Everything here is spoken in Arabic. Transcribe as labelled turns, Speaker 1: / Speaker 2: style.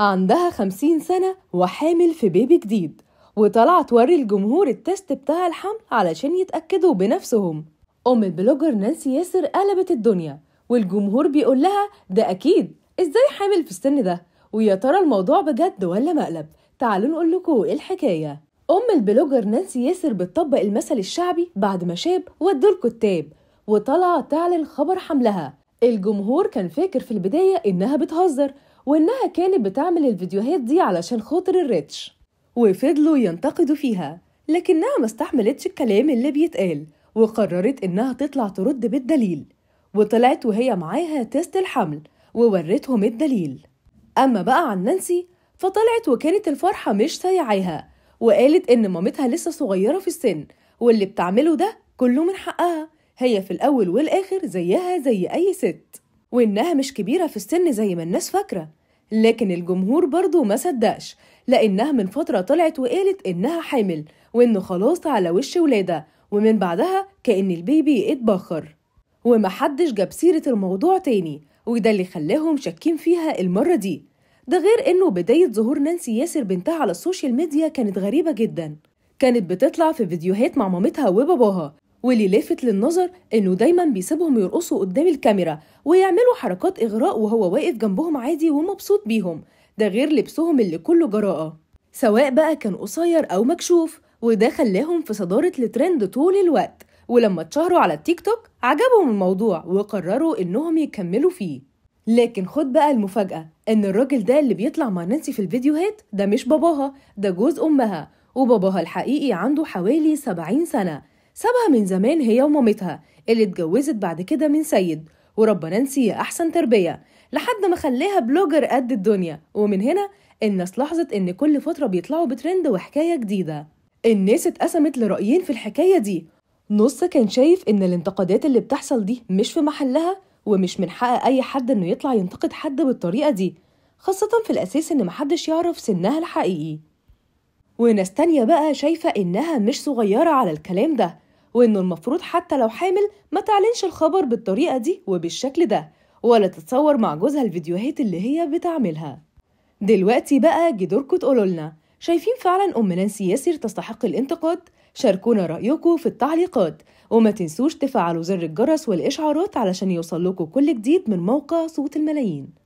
Speaker 1: عندها خمسين سنة وحامل في بيبي جديد وطلع توري الجمهور التست بتاع الحمل علشان يتأكدوا بنفسهم أم البلوجر نانسي ياسر قلبت الدنيا والجمهور بيقول لها ده أكيد إزاي حامل في السن ده ويا ترى الموضوع بجد ولا مقلب تعالوا نقول لكم إيه الحكاية أم البلوجر نانسي ياسر بتطبق المثل الشعبي بعد ما شاب ودوا الكتاب وطلع تعلن خبر حملها الجمهور كان فاكر في البداية إنها بتهزر وإنها كانت بتعمل الفيديوهات دي علشان خاطر الريتش وفضلوا ينتقدوا فيها لكنها ما استحملتش الكلام اللي بيتقال وقررت إنها تطلع ترد بالدليل وطلعت وهي معاها تيست الحمل وورتهم الدليل أما بقى عن نانسي فطلعت وكانت الفرحة مش سايعاها وقالت إن مامتها لسه صغيرة في السن واللي بتعمله ده كله من حقها هي في الأول والآخر زيها زي أي ست وإنها مش كبيرة في السن زي ما الناس فاكرة لكن الجمهور برضه ما صدقش لأنها من فترة طلعت وقالت إنها حامل وإنه خلاص على وش ولادة ومن بعدها كأن البيبي اتبخر ومحدش جاب سيرة الموضوع تاني وده اللي خلاهم شاكين فيها المرة دي ده غير إنه بداية ظهور نانسي ياسر بنتها على السوشيال ميديا كانت غريبة جدا كانت بتطلع في فيديوهات مع مامتها وباباها واللي لافت للنظر انه دايما بيسيبهم يرقصوا قدام الكاميرا ويعملوا حركات اغراء وهو واقف جنبهم عادي ومبسوط بيهم ده غير لبسهم اللي كله جراءة سواء بقى كان قصير او مكشوف وده خلاهم في صدارة الترند طول الوقت ولما اتشهروا على التيك توك عجبهم الموضوع وقرروا انهم يكملوا فيه لكن خد بقى المفاجأة ان الراجل ده اللي بيطلع مع نانسي في الفيديوهات ده مش باباها ده جوز امها وباباها الحقيقي عنده حوالي 70 سنة سابها من زمان هي ومامتها اللي اتجوزت بعد كده من سيد ورب نانسي أحسن تربية لحد ما خلاها بلوجر قد الدنيا ومن هنا الناس لاحظت إن كل فترة بيطلعوا بترند وحكاية جديدة الناس اتقسمت لرأيين في الحكاية دي نص كان شايف إن الانتقادات اللي بتحصل دي مش في محلها ومش من حق أي حد إنه يطلع ينتقد حد بالطريقة دي خاصة في الأساس إن محدش يعرف سنها الحقيقي وناس تانية بقى شايفة إنها مش صغيرة على الكلام ده وإنه المفروض حتى لو حامل ما تعلنش الخبر بالطريقة دي وبالشكل ده ولا تتصور مع جوزها الفيديوهات اللي هي بتعملها دلوقتي بقى جدوركوا تقولوا لنا شايفين فعلا أم نانسي ياسر تستحق الانتقاد؟ شاركونا رأيكم في التعليقات وما تنسوش تفعلوا زر الجرس والإشعارات علشان يوصلكوا كل جديد من موقع صوت الملايين